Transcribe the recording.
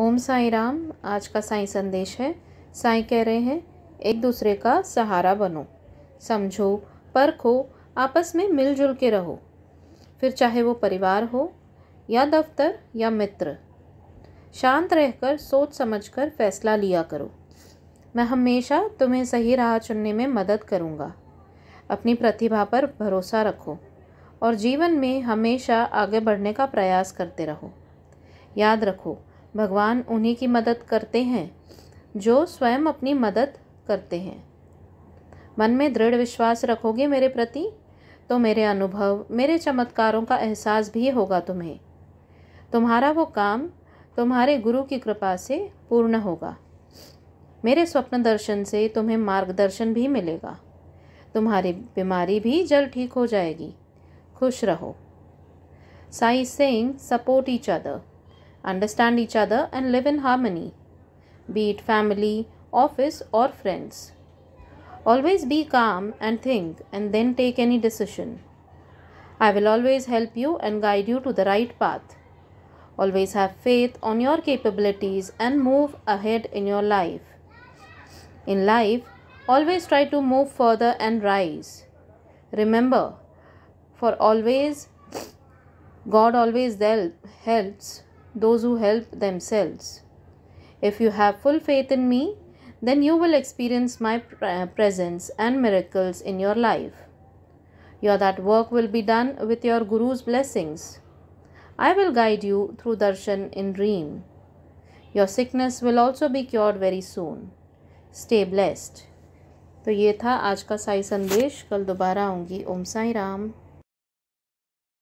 ओम साई राम आज का साई संदेश है साई कह रहे हैं एक दूसरे का सहारा बनो समझो परखो आपस में मिलजुल के रहो फिर चाहे वो परिवार हो या दफ्तर या मित्र शांत रहकर सोच समझकर फैसला लिया करो मैं हमेशा तुम्हें सही राह चुनने में मदद करूँगा अपनी प्रतिभा पर भरोसा रखो और जीवन में हमेशा आगे बढ़ने का प्रयास करते रहो याद रखो भगवान उन्हीं की मदद करते हैं जो स्वयं अपनी मदद करते हैं मन में दृढ़ विश्वास रखोगे मेरे प्रति तो मेरे अनुभव मेरे चमत्कारों का एहसास भी होगा तुम्हें तुम्हारा वो काम तुम्हारे गुरु की कृपा से पूर्ण होगा मेरे स्वप्न दर्शन से तुम्हें मार्गदर्शन भी मिलेगा तुम्हारी बीमारी भी जल्द ठीक हो जाएगी खुश रहो Sai Singh support each other understand each other, and live in harmony, be it family, office, or friends. Always be calm and think, and then take any decision. I will always help you and guide you to the right path. Always have faith on your capabilities and move ahead in your life. In life, always try to move further and rise. Remember, for always God always help, helps those who help themselves. If you have full faith in me, then you will experience my uh, presence and miracles in your life. Your that work will be done with your Guru's blessings. I will guide you through darshan in dream. Your sickness will also be cured very soon. Stay blessed. तो ये था आज का साई संदेश कल दोबारा आऊँगी ओम साई राम